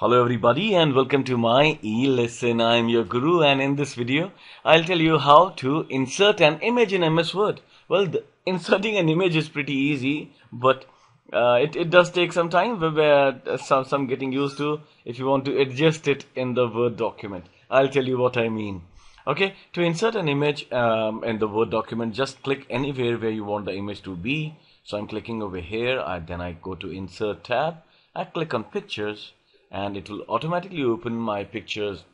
Hello everybody and welcome to my e-lesson. I'm your guru and in this video I'll tell you how to insert an image in MS Word. Well, inserting an image is pretty easy but uh, it, it does take some time where uh, some, some getting used to if you want to adjust it in the Word document. I'll tell you what I mean. Okay, to insert an image um, in the Word document just click anywhere where you want the image to be. So I'm clicking over here, I, then I go to insert tab, I click on pictures and it will automatically open my pictures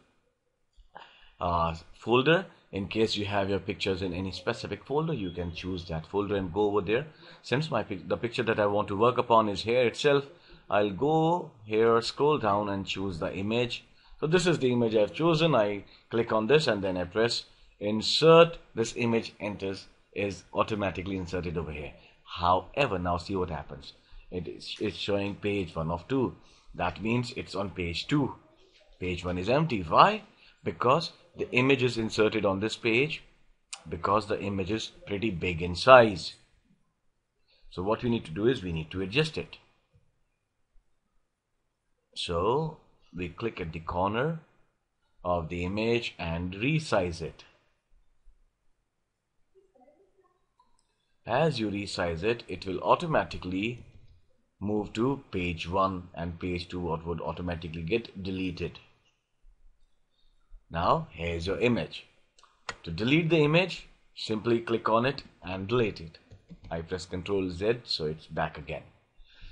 uh, folder in case you have your pictures in any specific folder you can choose that folder and go over there since my pic the picture that I want to work upon is here itself I'll go here scroll down and choose the image so this is the image I've chosen I click on this and then I press insert this image enters is automatically inserted over here however now see what happens it is it's showing page one of two that means it's on page 2. Page 1 is empty. Why? Because the image is inserted on this page because the image is pretty big in size. So what we need to do is we need to adjust it. So we click at the corner of the image and resize it. As you resize it, it will automatically move to page 1 and page 2 what would automatically get deleted. Now here's your image. To delete the image, simply click on it and delete it. I press Ctrl Z so it's back again.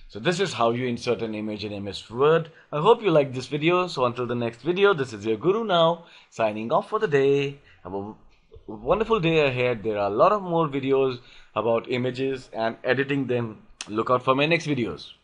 So this is how you insert an image in MS Word. I hope you liked this video. So until the next video, this is your guru now signing off for the day. Have a wonderful day ahead. There are a lot of more videos about images and editing them Look out for my next videos.